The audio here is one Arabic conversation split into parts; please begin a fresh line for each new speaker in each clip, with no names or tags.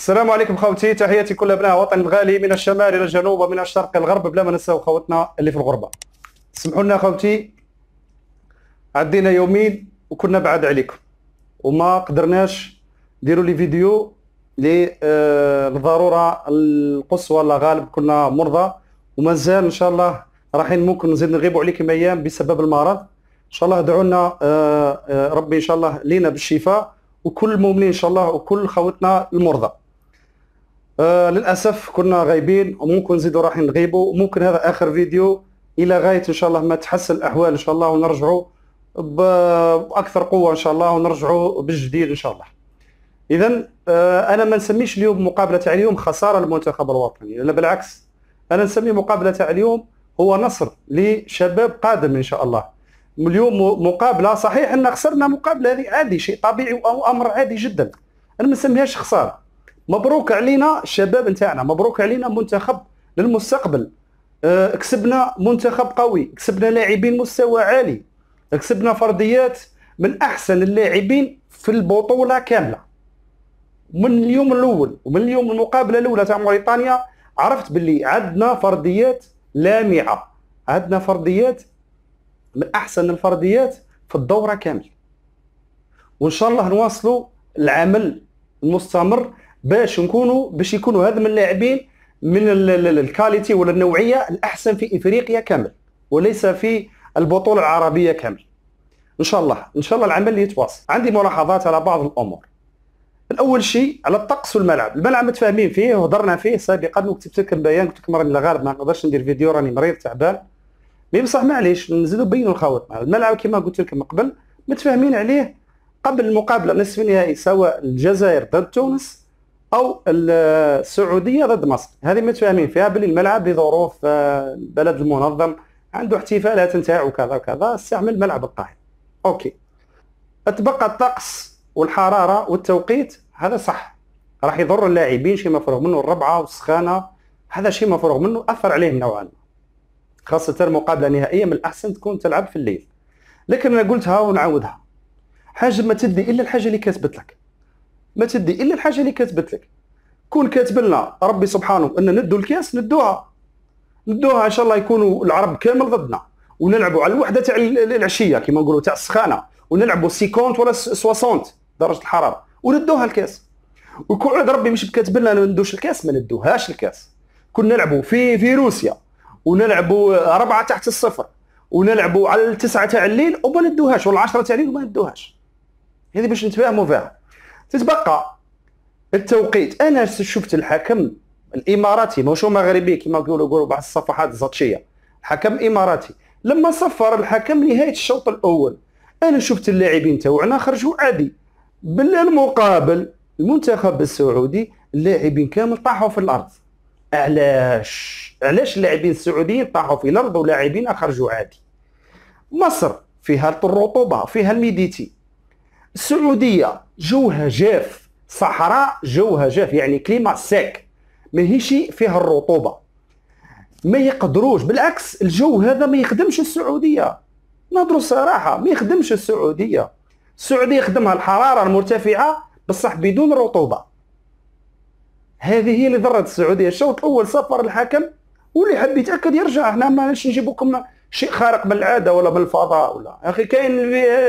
السلام عليكم خوتي تحياتي كل ابناء وطن الغالي من الشمال الى الجنوب ومن الشرق الى الغرب بلا ما نساو خوتنا اللي في الغربه سمحوا لنا خوتي عدينا يومين وكنا بعد عليكم وما قدرناش نديروا لي فيديو للضروره آه، القصوى الله غالب كنا مرضى ومازال ان شاء الله رايحين ممكن نزيد نغيبوا عليكم ايام بسبب المرض ان شاء الله ادعوا لنا آه، آه، ربي ان شاء الله لينا بالشفاء وكل المؤمنين ان شاء الله وكل خوتنا المرضى آه للاسف كنا غايبين وممكن نزيدوا راح نغيبوا وممكن هذا اخر فيديو الى غايه ان شاء الله ما تحسن الاحوال ان شاء الله ونرجعوا باكثر قوه ان شاء الله ونرجعوا بالجديد ان شاء الله اذا آه انا ما نسميش اليوم مقابله تاع اليوم خساره للمنتخب الوطني لا بالعكس انا نسمي مقابله تاع اليوم هو نصر لشباب قادم ان شاء الله اليوم مقابله صحيح ان خسرنا مقابله هذه عادي شيء طبيعي وامر عادي جدا انا ما نسميهاش خساره مبروك علينا الشباب نتاعنا مبروك علينا منتخب للمستقبل آه، كسبنا منتخب قوي كسبنا لاعبين مستوى عالي كسبنا فرديات من احسن اللاعبين في البطوله كامله من اليوم الاول ومن اليوم المقابله الاولى تاع موريتانيا عرفت باللي عندنا فرديات لامعه عندنا فرديات من احسن الفرديات في الدوره كامل وان شاء الله نواصلوا العمل المستمر باش نكونوا باش يكونوا هذم اللاعبين من الكاليتي ولا النوعيه الاحسن في افريقيا كامل وليس في البطوله العربيه كامل ان شاء الله ان شاء الله العمل يتواصل عندي ملاحظات على بعض الامور الاول شيء على الطقس والملعب الملعب متفاهمين فيه وهضرنا فيه سابقا وكتبت لكم بيان قلت لكم راني غالب ما نقدرش ندير فيديو راني مريض تعبان مي بصح معليش نزيدو نبينوا الخواطر الملعب كما قلت لكم قبل متفاهمين عليه قبل المقابله نصف النهائي سواء الجزائر ضد تونس او السعوديه ضد مصر هذه متفاهمين فيها باللي الملعب لظروف آه، البلد المنظم عنده احتفالات نتاعو وكذا وكذا استعمل ملعب القاهره اوكي تبقى الطقس والحراره والتوقيت هذا صح راح يضر اللاعبين شيء مفروغ منه الربعه والسخانه هذا شيء مفروغ منه اثر عليهم نوعا ما خاصه المقابله النهائيه من الاحسن تكون تلعب في الليل لكن انا قلتها ونعاودها حاجه ما تدي الا الحاجه اللي كسبت لك ما تدي الا الحاجه اللي كاتبت لك كون كاتب لنا ربي سبحانه ان ندو الكاس ندوها ندوها ان شاء الله يكونوا العرب كامل ضدنا ونلعبوا على الوحده تاع العشيه كما نقولوا تاع السخانه ونلعبوا 50 ولا 60 درجه الحراره وندوها الكاس ويكون عاد ربي مش كاتب لنا ما ندوش الكاس ما ندوهاش الكاس كون نلعبوا في في روسيا ونلعبوا أربعة تحت الصفر ونلعبوا على التسعة تاع الليل وما ندوهاش ولا 10 تاع الليل وما ندوهاش هذه باش نتفاهموا فيها تتبقى التوقيت انا شفت الحكم الاماراتي ماشي مغربي كما يقولوا يقولوا بعض الصفحات الزطشيه حكم اماراتي لما صفر الحكم نهايه الشوط الاول انا شفت اللاعبين تاعنا خرجوا عادي بالمقابل المنتخب السعودي اللاعبين كامل طاحوا في الارض علاش علاش اللاعبين السعوديين طاحوا في الارض ولاعبين خرجوا عادي مصر فيها الرطوبه فيها الميديتي السعوديه جوها جاف صحراء جوها جاف يعني كليما ساك ماهيش فيها الرطوبه ما يقدروش بالعكس الجو هذا ما يخدمش السعوديه نهضروا الصراحه ما يخدمش السعوديه السعوديه يخدمها الحراره المرتفعه بصح بدون رطوبه هذه هي اللي ضرت السعوديه الشوط الاول سفر الحكم واللي حب يتاكد يرجع هنا ماناش نجيبوكم شيء خارق من العاده ولا من الفضاء ولا اخي كاين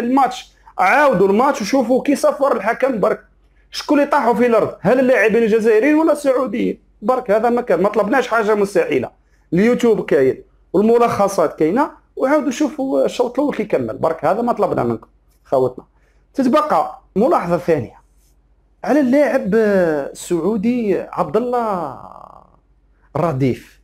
الماتش عاودوا الماتش وشوفوا كي صفر الحكم برك شكون اللي طاحوا في الارض هل اللاعبين الجزائريين ولا السعوديين برك هذا ما كان ما طلبناش حاجه مستحيله اليوتيوب كاين والملخصات كاينه وعاودوا شوفوا الشوط الاول كي كمل برك هذا ما طلبنا منكم خاوتنا تتبقى ملاحظه ثانيه على اللاعب السعودي عبد الله الرديف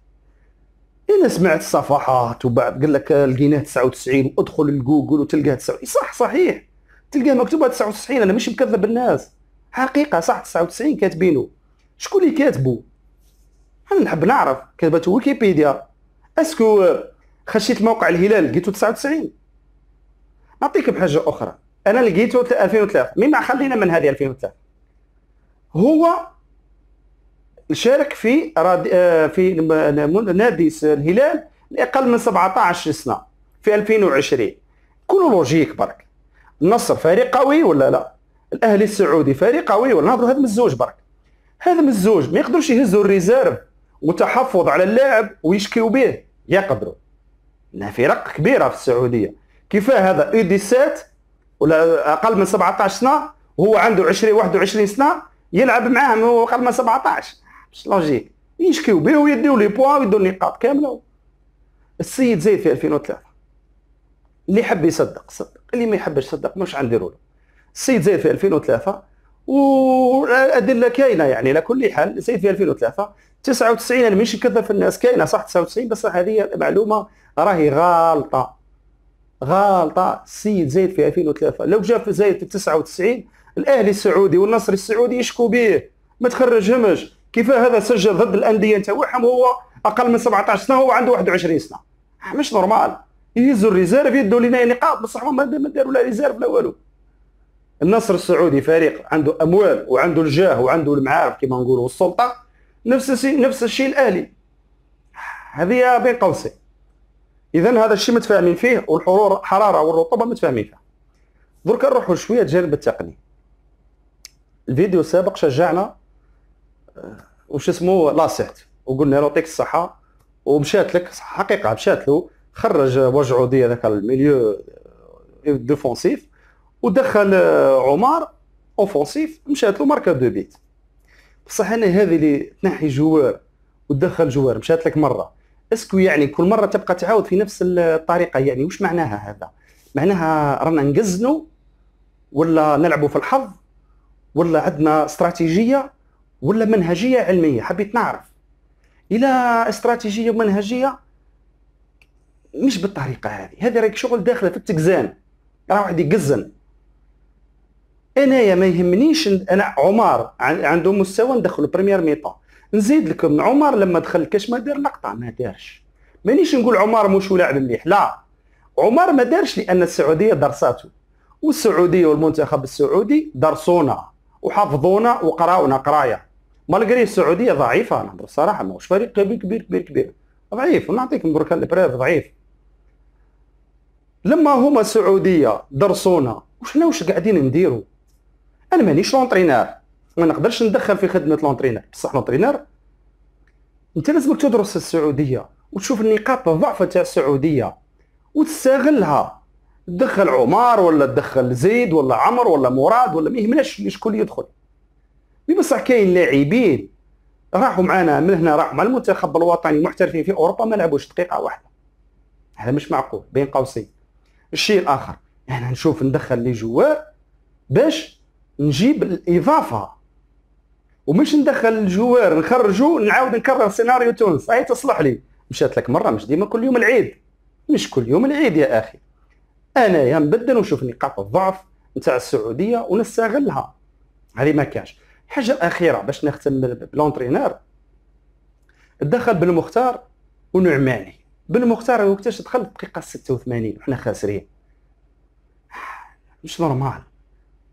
انا سمعت الصفحات وبعد قال لك لقيناه 99 وادخل لجوجل وتلقاه 99 صح صحيح تلقاه مكتوبه 99 انا ماشي مكذب الناس حقيقه صح 99 كاتبينو شكون اللي كاتبو انا نحب نعرف كتبته ويكيبيديا اسكو خشيت موقع الهلال لقيتو 99 نعطيك بحاجه اخرى انا لقيتو 2003 مما خلينا من هذه 2003 هو شارك في راد... آه، في نادي الهلال لاقل من 17 سنه في 2020 كونوا لوجيك برك النصر فريق قوي ولا لا الاهلي السعودي فريق قوي ولا نهضروا هذا من الزوج برك هذا من الزوج ما يقدروش يهزوا الريزيرف وتحفظ على اللاعب ويشكيو به يقدروا لان فرق كبيره في السعوديه كيفاه هذا اي سات ولا اقل من 17 سنه وهو عنده 20 21 سنه يلعب معاهم هو اقل من 17 مش لوجيك يشكيو به ويديو لي بوان ويديو النقاط كامله السيد زيد في 2003 اللي يحب يصدق صدق اللي ما يحبش يصدق مش غنديروا له السيد زيد في 2003 والادله كاينه يعني على كل حال زيد في 2003 99 انا مش نكذب في الناس كاينه صح 99 بس هذه معلومه راهي غالطه غالطه السيد زيد في 2003 لو جاء في زيد في 99 الاهلي السعودي والنصر السعودي يشكو به ما تخرجهمش كيف هذا سجل ضد الانديه نتاعهم هو اقل من 17 سنه هو عنده 21 سنه مش نورمال يهزوا الريزيرف يدوا لنا نقاط بصح هما ما داروا لا ريزيرف لا والو النصر السعودي فريق عنده اموال وعنده الجاه وعنده المعارف كما نقولوا والسلطه نفس الشيء نفس الشيء الاهلي هذه بين قوسين اذا هذا الشيء متفاهمين فيه والحراره والرطوبه متفاهمين فيها درك نروحوا شويه الجانب التقني الفيديو السابق شجعنا آه، وش اسمه لاسيت وقلنا له يعطيك الصحه ومشات لك حقيقه مشات له خرج دي هذاك الميليو ديفونسيف ودخل عمر اوفونسيف مشات له ماركه دو بيت بصح انا هذه اللي تنحي جوار وتدخل جوار مشات لك مره اسكو يعني كل مره تبقى تعاود في نفس الطريقه يعني واش معناها هذا معناها رانا نقزنو ولا نلعبوا في الحظ ولا عندنا استراتيجيه ولا منهجيه علميه حبيت نعرف الى استراتيجيه ومنهجيه مش بالطريقه هذه هذه راك شغل داخله في التكزان راه واحد يقزن انايا ما يهمنيش انا عمر عنده مستوى ندخل بريمير ميطا نزيد لكم عمر لما دخل الكاش ما دار لقطه ما دارش مانيش نقول عمر مش لاعب مليح لا عمر ما دارش لان السعوديه درساته والسعوديه والمنتخب السعودي درسونا وحفظونا وقراونا قرايه مالغري السعوديه ضعيفه انا الصراحه ماهوش فريق كبير كبير كبير كبير ضعيف ونعطيكم بركه البريف ضعيف لما هما سعوديه درسونا وشنا واش قاعدين نديرو انا مانيش لونترينار ما نقدرش ندخل في خدمه لونترينار بصح لونترينار انت لازمك تدرس السعوديه وتشوف النقاط الضعف تاع السعوديه وتستغلها تدخل عمر ولا تدخل زيد ولا عمر ولا مراد ولا ميهمناش شكون يدخل مي بصح كاين لاعبين راحوا معنا من هنا راحوا مع المنتخب الوطني محترفين في اوروبا ما لعبوش دقيقه واحده هذا مش معقول بين قوسين الشيء الاخر احنا يعني نشوف ندخل لي جوار باش نجيب الاضافه ومش ندخل الجوار نخرجو نعاود نكرر سيناريو تونس اي تصلح لي مشات لك مره مش ديما كل يوم العيد مش كل يوم العيد يا اخي انايا نبدل ونشوف نقاط الضعف نتاع السعوديه ونستغلها هذه ما كاش حاجه اخيره باش نختم بلونترينر تدخل بالمختار ونعماني بن مختار وقتاش دخل الدقيقه 86 وحنا خاسرين مش نورمال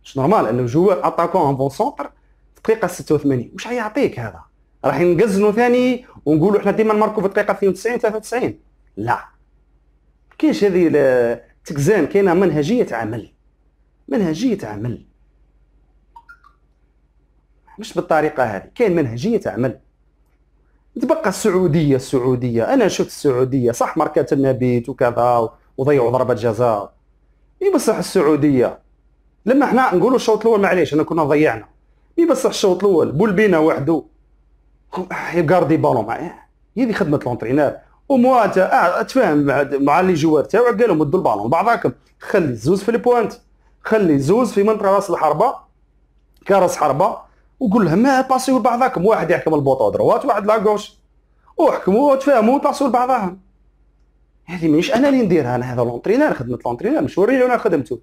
مش نورمال انه جوار اتاكون ان بون سونتر الدقيقه 86 واش حيعطيك هذا راح نقزنو ثاني ونقولوا احنا ديما نماركو في الدقيقه 92 93 لا كاينش هذه التكزان كاينه منهجيه عمل منهجيه عمل مش بالطريقه هذه كاين منهجيه عمل تبقى السعوديه السعوديه انا شفت السعوديه صح ماركات النبيت وكذا وضيعوا ضربه جزاء مي بصح السعوديه لما حنا نقولوا الشوط الاول معليش انا كنا ضيعنا مي بصح الشوط الاول بولبينا وحدو يقاردي بالون هي هذه خدمه لونترينار وموا آه تفاهم مع اللي جوار تاعو قال لهم ودوا البالون بعضاكم خلي زوز في البوانت خلي زوز في منطقه راس الحربه كراس حربه وقول لهم ما إيه، باسيو لبعضاكم واحد يحكم البوطو دروات واحد لاكوش وحكموا وتفاهموا وباسيو لبعضاهم هذه مانيش انا اللي نديرها انا هذا لونترينار خدمه لونترينار مش وريني انا خدمته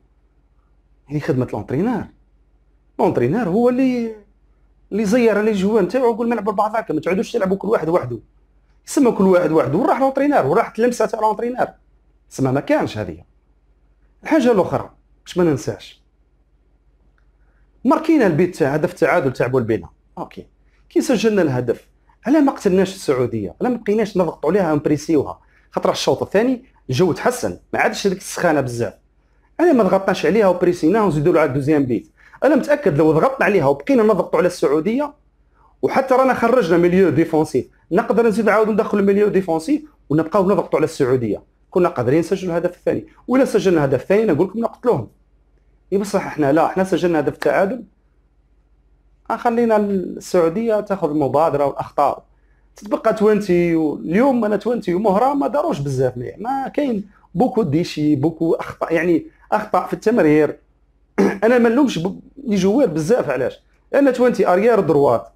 هذه خدمه لونترينار لونترينار هو اللي اللي زير لي الجوان نتاعو ما إيه، نلعبوا لبعضاكم ما تعودوش تلعبوا كل واحد وحده يسمى كل واحد وحده وراح لونترينار وراحت اللمسه تاع لونترينار سما ما كانش هذه الحاجه الاخرى باش ما ننساش ماركينا البيت تاع هدف تعادل تاع بولبينا اوكي كي سجلنا الهدف على ما قتلناش السعوديه على ما بقيناش نضغطوا عليها امبريسيوها خاطر الشوط الثاني الجو تحسن ما عادش هذيك السخانه بزاف على ما ضغطناش عليها وبريسيناها ونزيدوا على الدوزيام بيت انا متاكد لو ضغطنا عليها وبقينا نضغطوا على السعوديه وحتى رانا خرجنا مليو ديفونسيف نقدر نزيد نعاود ندخل مليو ديفونسيف ونبقاو نضغطوا على السعوديه كنا قادرين نسجلوا الهدف الثاني ولا سجلنا الهدف الثاني نقول لكم نقتلوهم اي بصح احنا لا احنا سجلنا هدف التعادل آه، خلينا السعوديه تاخذ المبادره والاخطاء تتبقى 20 اليوم انا 20 ومهره ما داروش بزاف ما كاين بوكو ديشي بوكو اخطاء يعني اخطاء في التمرير انا ما نلومش لي جوار بزاف علاش انا 20 اريير دروات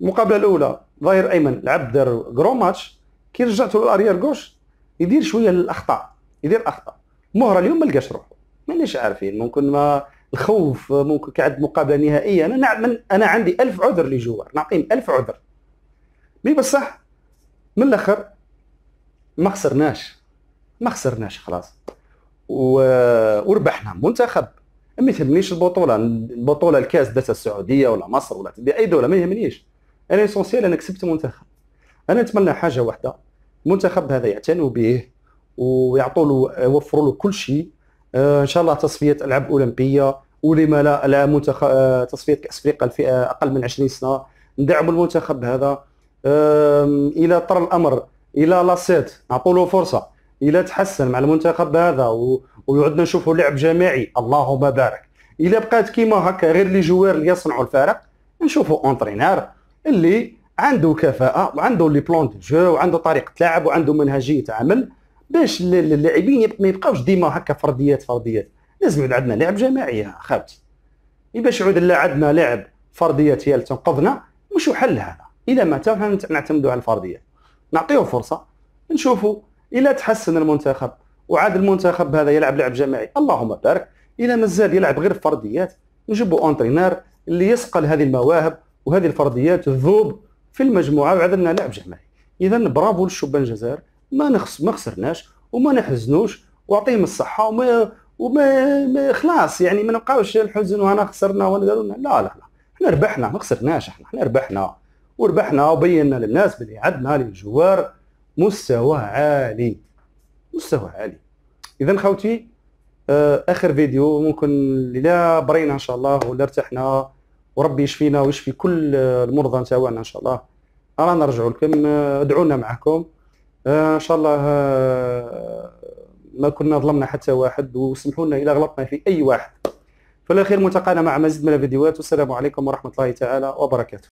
المقابله الاولى ظاهر ايمن لعب دار كرو ماتش كي رجعتو للاريير كوش يدير شويه الاخطاء يدير اخطاء مهره اليوم ما لقاش روحه مانيش عارفين ممكن ما الخوف ممكن كعد مقابله نهائيه انا نعمل انا عندي ألف عذر لجوار نعطيهم ألف عذر مي بصح من الاخر ما خسرناش ما خسرناش خلاص و... وربحنا منتخب ما يهمنيش البطوله البطوله الكاس داتها السعوديه ولا مصر ولا اي دوله ما يهمنيش انا اسونسيال انا كسبت منتخب انا نتمنى حاجه واحده المنتخب هذا يعتنوا به ويعطوا له يوفروا له كل شيء آه، ان شاء الله تصفيه العاب اولمبيه ولما لا العاب منتخب آه، تصفيه كاس افريقيا الفئه آه، اقل من 20 سنه ندعم المنتخب هذا الى طر الامر الى لاسيت نعطوا له فرصه الى تحسن مع المنتخب هذا ويعدنا نشوفوا لعب جماعي اللهم بارك الى بقات كيما هكا غير لي جوار اللي يصنعوا الفارق نشوفوا اونترينار اللي عنده كفاءه وعنده لي بلون دو جو وعنده طريقه لعب وعنده منهجيه عمل باش اللاعبين ما يبقاوش ديما هكا فرديات فرديات لازم يعود عندنا لعب جماعي خالتي باش يعود عندنا لعب فرديات هي اللي تنقذنا مش حل هذا الى متى نعتمدوا على الفرديات نعطيه فرصه نشوفوا الى تحسن المنتخب وعاد المنتخب هذا يلعب لعب جماعي اللهم بارك الى مازال يلعب غير فرديات نجيبوا اونترينر اللي يسقل هذه المواهب وهذه الفرديات الذوب في المجموعه وعاد لنا لعب جماعي اذا برافو للشبان الجزائر ما نخص ما خسرناش وما نحزنوش واعطيهم الصحه وما وما ما خلاص يعني ما نبقاوش الحزن وانا خسرنا وانا لا لا لا احنا ربحنا ما خسرناش احنا احنا ربحنا وربحنا وبينا للناس بلي عندنا للجوار مستوى عالي مستوى عالي اذا خوتي آه، اخر فيديو ممكن لا برينا ان شاء الله ولا ارتحنا وربي يشفينا ويشفي كل المرضى نتاعنا ان شاء الله رانا نرجع لكم ادعونا آه، معكم آه، ان شاء الله آه، ما كنا ظلمنا حتى واحد وسمحوا لنا الا غلطنا في اي واحد فالاخير ملتقانا مع مزيد من الفيديوهات والسلام عليكم ورحمه الله تعالى وبركاته